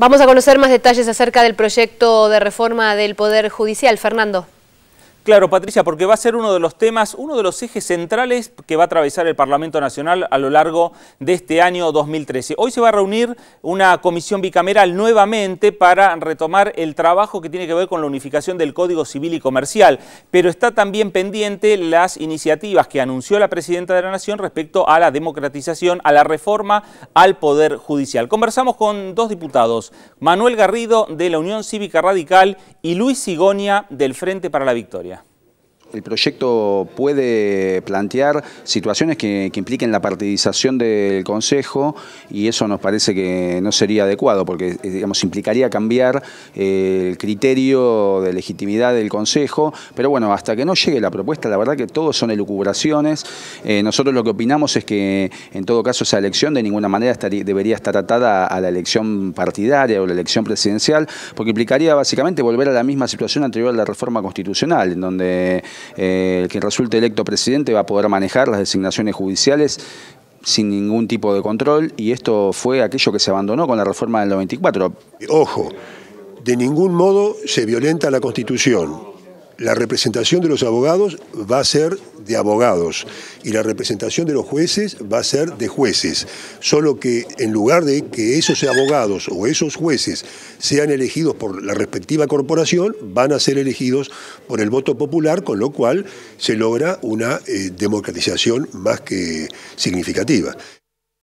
Vamos a conocer más detalles acerca del proyecto de reforma del Poder Judicial. Fernando. Claro, Patricia, porque va a ser uno de los temas, uno de los ejes centrales que va a atravesar el Parlamento Nacional a lo largo de este año 2013. Hoy se va a reunir una comisión bicameral nuevamente para retomar el trabajo que tiene que ver con la unificación del Código Civil y Comercial, pero está también pendiente las iniciativas que anunció la Presidenta de la Nación respecto a la democratización, a la reforma al Poder Judicial. Conversamos con dos diputados, Manuel Garrido de la Unión Cívica Radical y Luis Sigonia del Frente para la Victoria el proyecto puede plantear situaciones que, impliquen la partidización del Consejo y eso nos parece que no sería adecuado porque eh, digamos, implicaría cambiar eh, el criterio de legitimidad del Consejo, pero bueno, hasta que no llegue la propuesta, la verdad que todos son elucubraciones. Eh, nosotros lo que opinamos es que en todo caso esa elección de ninguna manera debería estar atada a la elección partidaria o la elección presidencial, porque implicaría básicamente volver a la misma situación anterior a la reforma constitucional, en donde quien eh, el que resulte electo presidente va a poder manejar las designaciones judiciales sin ningún tipo de control y esto fue aquello que se abandonó con la reforma del 94. Ojo, de ningún modo se violenta la Constitución la representación de los abogados va a ser de abogados y la representación de los jueces va a ser de jueces. Solo que en lugar de que esos abogados o esos jueces sean elegidos por la respectiva corporación, van a ser elegidos por el voto popular, con lo cual se logra una eh, democratización más que significativa.